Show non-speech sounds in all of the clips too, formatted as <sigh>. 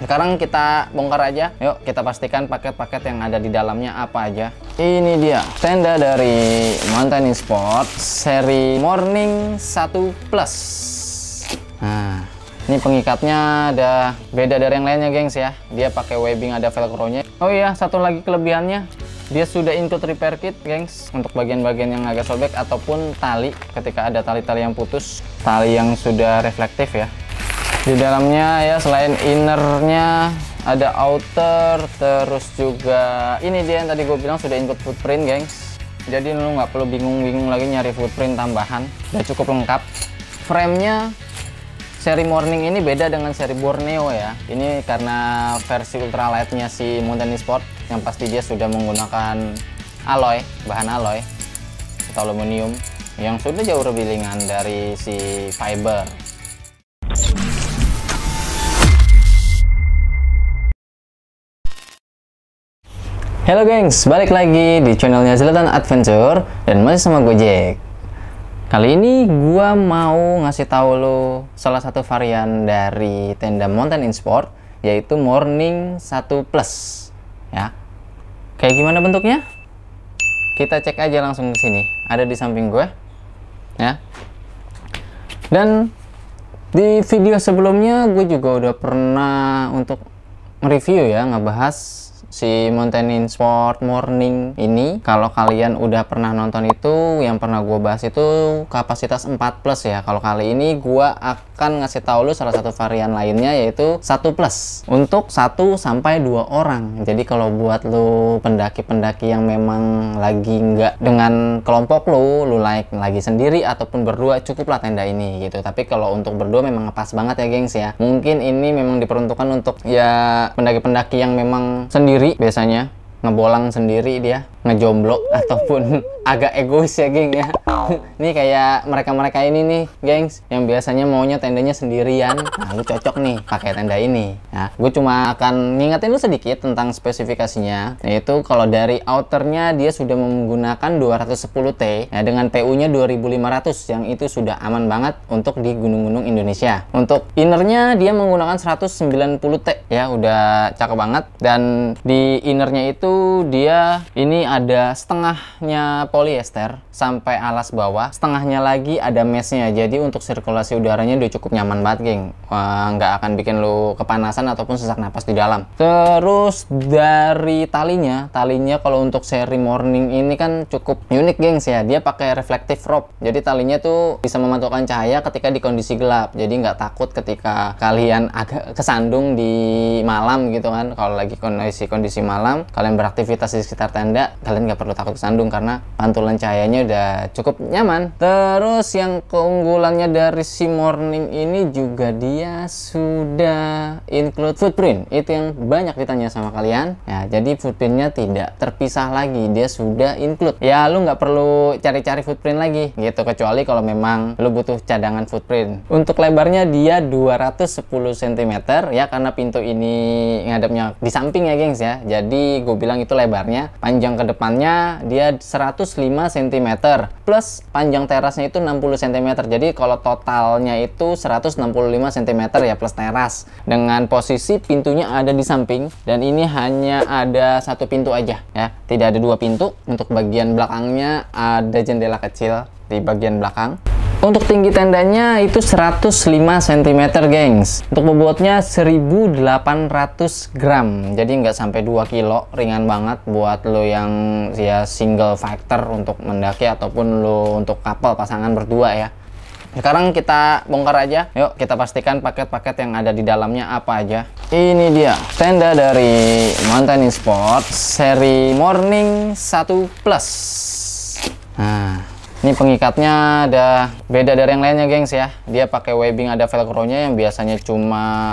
Sekarang kita bongkar aja. Yuk, kita pastikan paket-paket yang ada di dalamnya apa aja. Ini dia tenda dari Mountain Sport seri Morning 1 Plus. Nah, ini pengikatnya ada beda dari yang lainnya, gengs ya. Dia pakai webbing ada velcro-nya. Oh iya, satu lagi kelebihannya dia sudah include repair kit gengs untuk bagian-bagian yang agak sobek ataupun tali ketika ada tali-tali yang putus tali yang sudah reflektif ya di dalamnya ya selain innernya ada outer terus juga ini dia yang tadi gue bilang sudah input footprint gengs jadi lu nggak perlu bingung-bingung lagi nyari footprint tambahan udah cukup lengkap frame nya seri morning ini beda dengan seri Borneo ya ini karena versi ultralight nya si Mountain Sport yang pasti dia sudah menggunakan alloy bahan alloy atau aluminium yang sudah jauh lebih ringan dari si fiber Halo gengs, balik lagi di channelnya Zlatan Adventure dan masih sama Gojek. Kali ini gue mau ngasih tahu lo salah satu varian dari tenda Mountain in Sport yaitu Morning 1 Plus. Ya. Kayak gimana bentuknya? Kita cek aja langsung ke sini. Ada di samping gue. Ya. Dan di video sebelumnya gue juga udah pernah untuk review ya ngebahas si Mountain Sport Morning ini kalau kalian udah pernah nonton itu yang pernah gue bahas itu kapasitas 4 plus ya kalau kali ini gue akan ngasih tau lu salah satu varian lainnya yaitu 1 plus untuk 1 sampai 2 orang jadi kalau buat lu pendaki-pendaki yang memang lagi nggak dengan kelompok lu lu like lagi sendiri ataupun berdua cukuplah tenda ini gitu tapi kalau untuk berdua memang pas banget ya gengs ya mungkin ini memang diperuntukkan untuk ya pendaki-pendaki yang memang sendiri sendiri biasanya ngebolang sendiri dia ngejomblo <laughs> ataupun agak egois ya geng ya <laughs> ini kayak mereka-mereka ini nih gengs yang biasanya maunya tendanya sendirian nah lu cocok nih pakai tenda ini nah gue cuma akan ngingetin lu sedikit tentang spesifikasinya yaitu kalau dari outernya dia sudah menggunakan 210T ya nah, dengan PU nya 2500 yang itu sudah aman banget untuk di gunung-gunung Indonesia untuk innernya dia menggunakan 190T ya udah cakep banget dan di innernya itu dia ini ada setengahnya polyester sampai alas bawah, setengahnya lagi ada meshnya Jadi untuk sirkulasi udaranya udah cukup nyaman banget, geng. Nggak akan bikin lu kepanasan ataupun sesak napas di dalam. Terus dari talinya, talinya kalau untuk seri morning ini kan cukup unik, gengs ya. Dia pakai reflective rope. Jadi talinya tuh bisa memantulkan cahaya ketika di kondisi gelap. Jadi nggak takut ketika kalian agak kesandung di malam gitu kan. Kalau lagi kondisi kondisi malam, kalian beraktivitas di sekitar tenda, kalian nggak perlu takut sandung karena pantulan cahayanya udah cukup nyaman. Terus yang keunggulannya dari si morning ini juga dia sudah include footprint. Itu yang banyak ditanya sama kalian. Ya, jadi footprintnya tidak terpisah lagi, dia sudah include. Ya lu nggak perlu cari-cari footprint lagi gitu kecuali kalau memang lu butuh cadangan footprint. Untuk lebarnya dia 210 cm ya karena pintu ini ngadepnya di samping ya gengs ya. Jadi gue bilang bilang itu lebarnya. Panjang ke depannya dia 105 cm plus panjang terasnya itu 60 cm. Jadi kalau totalnya itu 165 cm ya plus teras. Dengan posisi pintunya ada di samping dan ini hanya ada satu pintu aja ya. Tidak ada dua pintu. Untuk bagian belakangnya ada jendela kecil di bagian belakang. Untuk tinggi tendanya itu 105 cm gengs. Untuk bobotnya 1800 gram. Jadi nggak sampai 2 kilo, ringan banget buat lo yang ya single factor untuk mendaki ataupun lo untuk couple pasangan berdua ya. Sekarang kita bongkar aja. Yuk, kita pastikan paket-paket yang ada di dalamnya apa aja. Ini dia tenda dari Mountain Sport seri Morning 1 Plus. Nah, ini pengikatnya ada beda dari yang lainnya, gengs ya. Dia pakai webbing ada velcro-nya yang biasanya cuma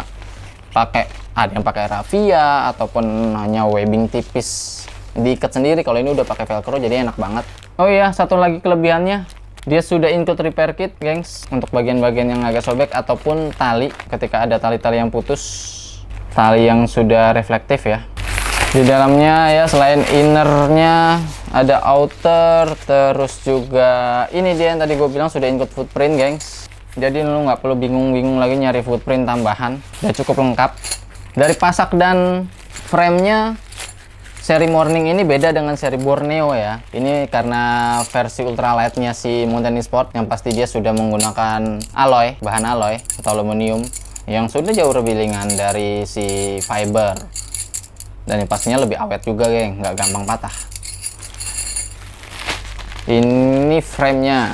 pakai ada yang pakai rafia ataupun hanya webbing tipis diikat sendiri. Kalau ini udah pakai velcro jadi enak banget. Oh iya, satu lagi kelebihannya dia sudah include repair kit, gengs, untuk bagian-bagian yang agak sobek ataupun tali ketika ada tali-tali yang putus, tali yang sudah reflektif ya di dalamnya ya selain innernya ada outer terus juga ini dia yang tadi gue bilang sudah include footprint gengs jadi lu nggak perlu bingung-bingung lagi nyari footprint tambahan udah cukup lengkap dari pasak dan framenya seri morning ini beda dengan seri Borneo ya ini karena versi ultralightnya si Mountain Sport yang pasti dia sudah menggunakan alloy bahan alloy atau aluminium yang sudah jauh lebih ringan dari si fiber dan yang pastinya lebih awet juga geng nggak gampang patah ini framenya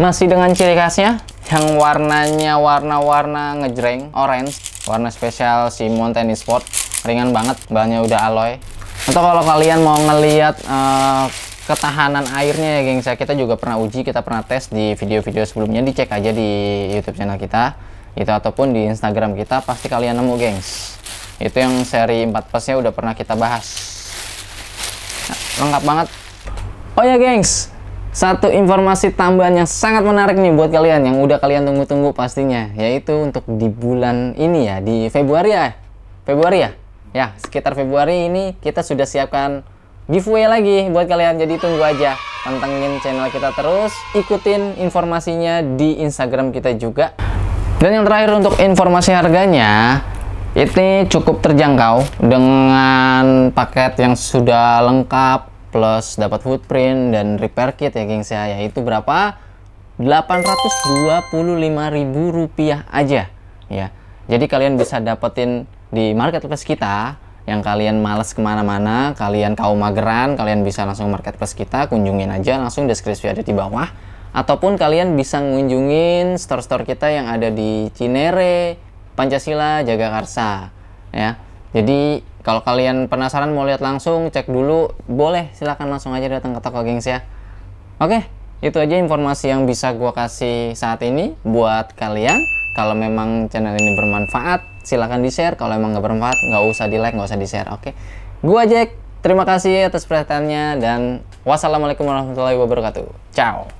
masih dengan ciri khasnya yang warnanya warna-warna ngejreng orange warna spesial Simon Tennis Sport ringan banget bahannya udah alloy atau kalau kalian mau ngeliat uh, ketahanan airnya ya geng saya kita juga pernah uji kita pernah tes di video-video sebelumnya dicek aja di YouTube channel kita itu ataupun di Instagram kita pasti kalian nemu gengs itu yang seri 4 plusnya udah pernah kita bahas nah, lengkap banget oh ya gengs satu informasi tambahan yang sangat menarik nih buat kalian yang udah kalian tunggu-tunggu pastinya yaitu untuk di bulan ini ya di Februari ya Februari ya ya sekitar Februari ini kita sudah siapkan giveaway lagi buat kalian jadi tunggu aja pantengin channel kita terus ikutin informasinya di Instagram kita juga dan yang terakhir untuk informasi harganya ini cukup terjangkau dengan paket yang sudah lengkap plus dapat footprint dan repair kit ya gengs saya yaitu berapa 825.000 rupiah aja ya jadi kalian bisa dapetin di marketplace kita yang kalian males kemana-mana kalian kaum mageran kalian bisa langsung marketplace kita kunjungin aja langsung deskripsi ada di bawah ataupun kalian bisa ngunjungin store-store kita yang ada di Cinere Pancasila Jaga Karsa ya. Jadi kalau kalian penasaran mau lihat langsung cek dulu boleh silahkan langsung aja datang ke toko gengs ya. Oke, itu aja informasi yang bisa gua kasih saat ini buat kalian. Kalau memang channel ini bermanfaat silahkan di share. Kalau emang nggak bermanfaat nggak usah di like nggak usah di share. Oke, gua Jack. Terima kasih atas perhatiannya dan wassalamualaikum warahmatullahi wabarakatuh. Ciao.